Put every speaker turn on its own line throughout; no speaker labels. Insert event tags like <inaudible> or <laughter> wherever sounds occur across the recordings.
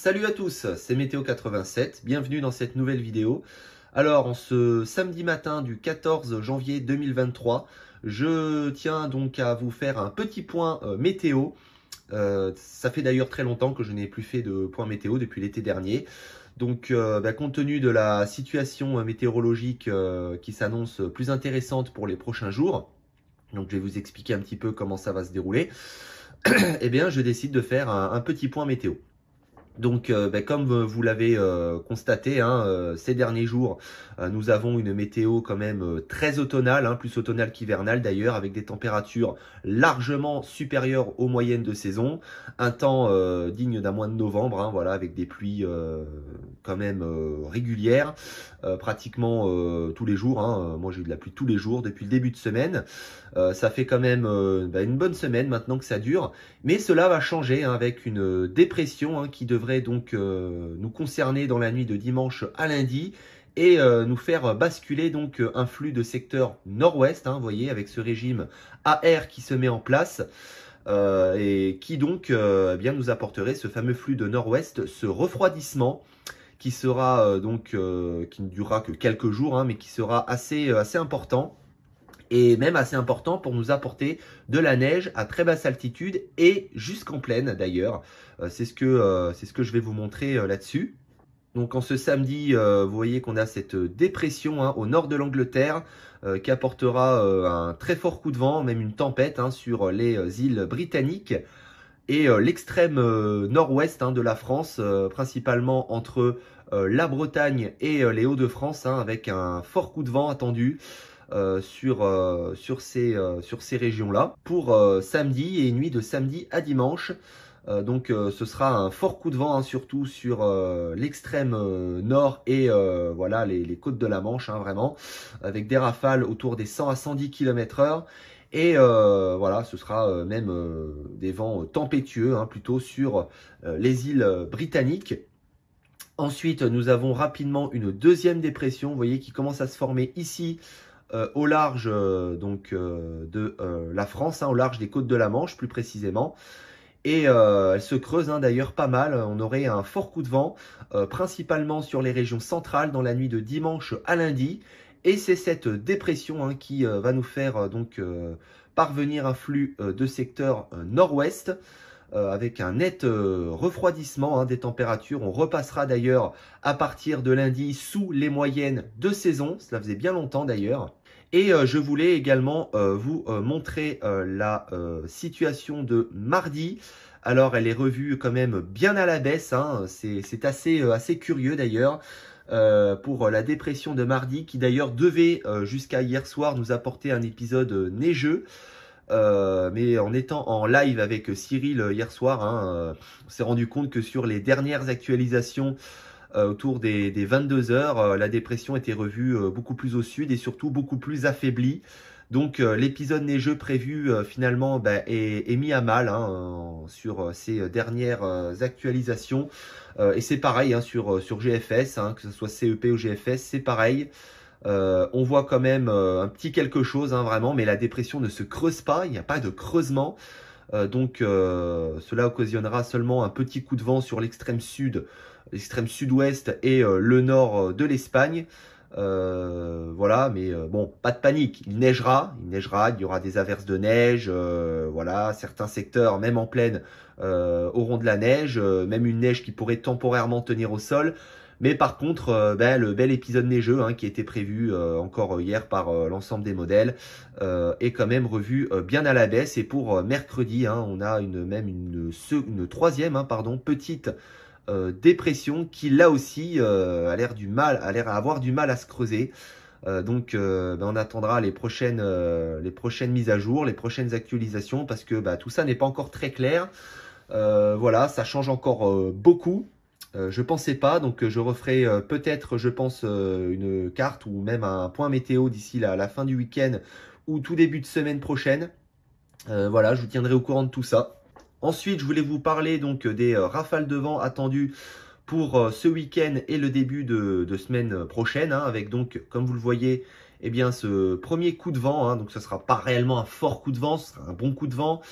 Salut à tous, c'est Météo87, bienvenue dans cette nouvelle vidéo. Alors, en ce samedi matin du 14 janvier 2023, je tiens donc à vous faire un petit point euh, météo. Euh, ça fait d'ailleurs très longtemps que je n'ai plus fait de point météo depuis l'été dernier. Donc, euh, bah, compte tenu de la situation météorologique qui s'annonce plus intéressante pour les prochains jours, donc je vais vous expliquer un petit peu comment ça va se dérouler, <clears throat> eh bien, je décide de faire un petit point météo. Donc, euh, ben, comme euh, vous l'avez euh, constaté hein, ces derniers jours, nous avons une météo quand même très automnale, hein, plus automnale qu'hivernale d'ailleurs, avec des températures largement supérieures aux moyennes de saison, un temps digne d'un mois de novembre, hein, voilà, avec des pluies quand même régulières, pratiquement tous les jours. moi, j'ai eu de la pluie tous les jours depuis le début de semaine. ça fait quand même ben, une bonne semaine maintenant que ça dure, mais cela va changer avec une dépression qui devrait donc euh, nous concerner dans la nuit de dimanche à lundi et euh, nous faire basculer donc euh, un flux de secteur nord-ouest, vous hein, voyez, avec ce régime AR qui se met en place. et qui donc eh bien nous apporterait ce fameux flux de nord-ouest, ce refroidissement qui sera donc qui ne durera que quelques jours, hein, mais qui sera assez assez important et même assez important pour nous apporter de la neige à très basse altitude et jusqu'en plaine d'ailleurs. Euh, c'est ce, que, euh, ce que je vais vous montrer euh, là-dessus. Donc en ce samedi, vous voyez qu'on a cette dépression hein, au nord de l'Angleterre qui apportera un très fort coup de vent, même une tempête hein, sur les îles britanniques et l'extrême nord-ouest hein, de la France, principalement entre la Bretagne et les Hauts-de-France, avec un fort coup de vent attendu. Euh, sur, euh, sur ces, euh, sur ces régions-là pour samedi et nuit de samedi à dimanche. donc ce sera un fort coup de vent hein, surtout sur l'extrême nord et voilà les, côtes de la Manche hein, vraiment avec des rafales autour des 100 à 110 km heure et voilà, ce sera même des vents tempétueux, hein, plutôt sur les îles britanniques. Ensuite, nous avons rapidement une deuxième dépression, vous voyez, qui commence à se former ici, euh, au large euh, donc, euh, de la France, hein, au large des côtes de la Manche plus précisément. Et elle se creuse hein, d'ailleurs pas mal. On aurait un fort coup de vent, principalement sur les régions centrales dans la nuit de dimanche à lundi. Et c'est cette dépression hein, qui va nous faire donc parvenir un flux de secteur nord-ouest. Euh, avec un net euh, refroidissement hein, des températures. On repassera d'ailleurs à partir de lundi sous les moyennes de saison. Cela faisait bien longtemps d'ailleurs. Et euh, je voulais également vous montrer la situation de mardi. Alors elle est revue quand même bien à la baisse, hein. c'est assez, assez curieux d'ailleurs. pour la dépression de mardi qui d'ailleurs devait jusqu'à hier soir nous apporter un épisode neigeux. Euh, mais en étant en live avec euh, Cyril euh, hier soir, hein, on s'est rendu compte que sur les dernières actualisations autour des, des 22 heures, la dépression était revue beaucoup plus au sud et surtout beaucoup plus affaiblie. Donc l'épisode neigeux prévu finalement bah, est, mis à mal hein, sur ces dernières actualisations. et c'est pareil hein, sur, sur GFS, que ce soit CEP ou GFS, c'est pareil. Euh, on voit quand même euh, un petit quelque chose, hein, vraiment, mais la dépression ne se creuse pas, il n'y a pas de creusement. Euh, donc cela occasionnera seulement un petit coup de vent sur l'extrême sud, l'extrême sud-ouest et le nord de l'Espagne. voilà, mais bon, pas de panique, il neigera, il neigera, il y aura des averses de neige, voilà, certains secteurs, même en plaine, auront de la neige, même une neige qui pourrait temporairement tenir au sol. Mais par contre, euh, ben, le bel épisode neigeux hein, qui était prévu euh, encore hier par euh, l'ensemble des modèles est quand même revu bien à la baisse. Et pour mercredi, hein, on a une, même une, troisième hein, pardon, petite dépression qui là aussi a l'air du mal, a l'air à avoir du mal à se creuser. donc ben, on attendra les prochaines, les prochaines mises à jour, les prochaines actualisations, parce que bah, tout ça n'est pas encore très clair. voilà, ça change encore beaucoup. Euh, je pensais pas, donc euh, je referai euh, peut-être, je pense, une carte ou même un point météo d'ici la, la, fin du week-end ou tout début de semaine prochaine. voilà, je vous tiendrai au courant de tout ça. Ensuite, je voulais vous parler donc des rafales de vent attendues pour ce week-end et le début de, semaine prochaine, hein, avec donc, comme vous le voyez, eh bien, ce premier coup de vent, hein, donc ce ne sera pas réellement un fort coup de vent, ce sera un bon coup de vent,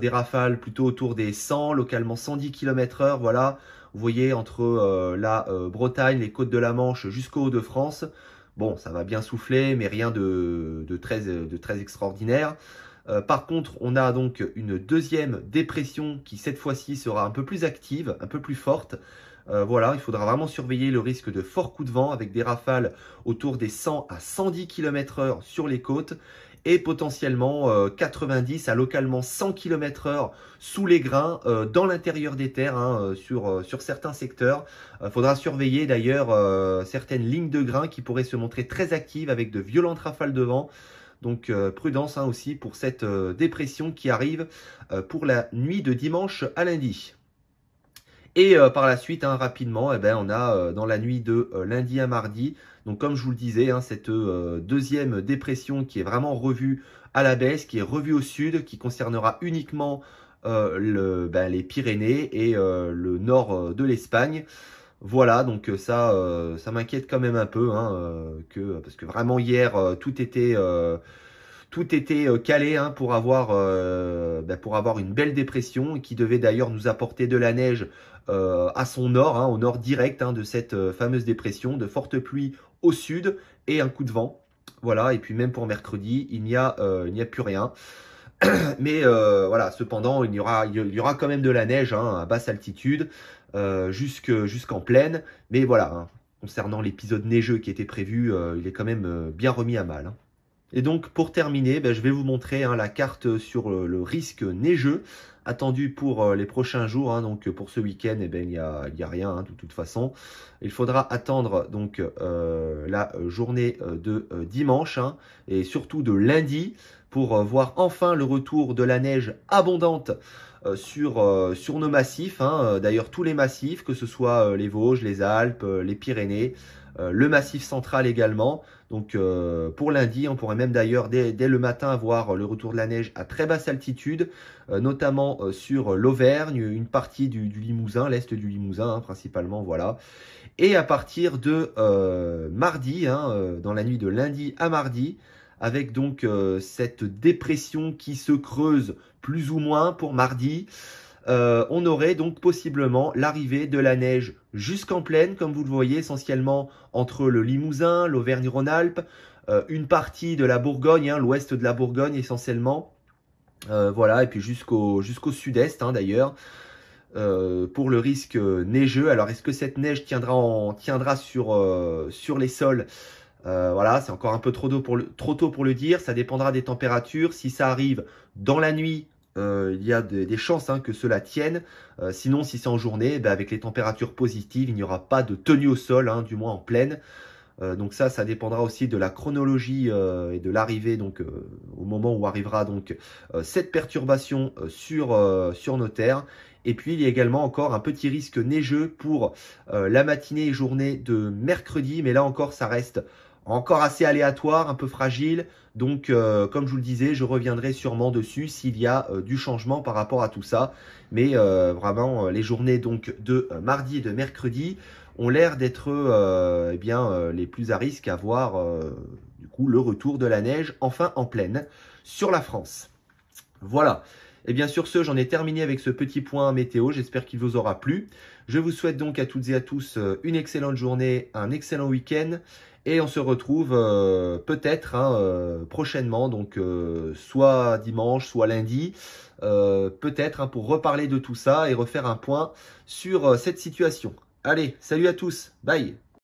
des rafales plutôt autour des 100, localement 110 km heure, voilà, vous voyez, entre euh, la euh, Bretagne, les côtes de la Manche jusqu'au hauts de france bon, ça va bien souffler, mais rien de, de, très, de très, extraordinaire. Euh, par contre, on a donc une deuxième dépression qui cette fois-ci sera un peu plus active, un peu plus forte. Euh, voilà, il faudra vraiment surveiller le risque de forts coups de vent avec des rafales autour des 100 à 110 km heure sur les côtes et potentiellement 90 euh, à localement 100 km heure sous les grains euh, dans l'intérieur des terres hein, sur, certains secteurs. Il faudra surveiller d'ailleurs certaines lignes de grains qui pourraient se montrer très actives avec de violentes rafales de vent. Donc prudence hein, aussi pour cette dépression qui arrive pour la nuit de dimanche à lundi. Et euh, par la suite, hein, rapidement, eh ben, on a euh, dans la nuit de euh, lundi à mardi, donc comme je vous le disais, hein, cette deuxième dépression qui est vraiment revue à la baisse, qui est revue au sud, qui concernera uniquement le, ben, les Pyrénées et le nord de l'Espagne. Voilà, donc ça, ça m'inquiète quand même un peu, hein, que, parce que vraiment hier, tout était... Tout était euh, calé hein, euh, bah, pour, avoir, une belle dépression qui devait d'ailleurs nous apporter de la neige euh, à son nord, hein, au nord direct hein, de cette fameuse dépression, de fortes pluies au sud et un coup de vent. Voilà, et puis même pour mercredi, il n'y a, plus rien. <clears throat> Mais voilà, cependant, il y, aura, quand même de la neige à basse altitude, jusqu'en plaine. Mais voilà, concernant l'épisode neigeux qui était prévu, il est quand même bien remis à mal. Et donc pour terminer, ben, je vais vous montrer hein, la carte sur euh, le, risque neigeux attendu pour euh, les prochains jours. Hein. donc pour ce week-end, eh ben, il n'y a, rien hein, de toute façon. Il faudra attendre donc euh, la journée de dimanche et surtout de lundi pour voir enfin le retour de la neige abondante sur, sur nos massifs. D'ailleurs tous les massifs, que ce soit les Vosges, les Alpes, les Pyrénées, euh, le massif central également. Donc euh, pour lundi, on pourrait même d'ailleurs dès, le matin avoir euh, le retour de la neige à très basse altitude, notamment sur l'Auvergne, une partie du, du Limousin, l'est du Limousin hein, principalement, voilà. Et à partir de mardi, hein, dans la nuit de lundi à mardi, avec donc cette dépression qui se creuse plus ou moins pour mardi. Euh, on aurait donc possiblement l'arrivée de la neige jusqu'en plaine, comme vous le voyez, essentiellement entre le Limousin, l'Auvergne-Rhône-Alpes, euh, une partie de la Bourgogne, hein, l'ouest de la Bourgogne essentiellement, euh, voilà, et puis jusqu'au jusqu'au sud-est hein, d'ailleurs. pour le risque neigeux. Alors est-ce que cette neige tiendra, en, tiendra sur, sur les sols voilà, c'est encore un peu trop tôt, pour trop tôt pour le dire, ça dépendra des températures. Si ça arrive dans la nuit, euh, il y a des chances hein, que cela tienne. Euh, sinon, si c'est en journée, ben, avec les températures positives, il n'y aura pas de tenue au sol, hein, du moins en pleine. Euh, donc ça, ça dépendra aussi de la chronologie et de l'arrivée, donc au moment où arrivera donc cette perturbation sur, sur nos terres. Et puis, il y a également encore un petit risque neigeux pour la matinée et journée de mercredi. Mais là encore, ça reste encore assez aléatoire, un peu fragile. Donc, euh, comme je vous le disais, je reviendrai sûrement dessus s'il y a euh, du changement par rapport à tout ça. Mais euh, vraiment, les journées donc de mardi et de mercredi ont l'air d'être eh bien les plus à risque à voir du coup le retour de la neige enfin en pleine sur la France. Voilà. Et eh bien sur ce, j'en ai terminé avec ce petit point météo. J'espère qu'il vous aura plu. Je vous souhaite donc à toutes et à tous euh, une excellente journée, un excellent week-end. Et on se retrouve euh, peut-être hein, euh, prochainement, donc soit dimanche, soit lundi, peut-être hein, pour reparler de tout ça et refaire un point sur cette situation. Allez, salut à tous, bye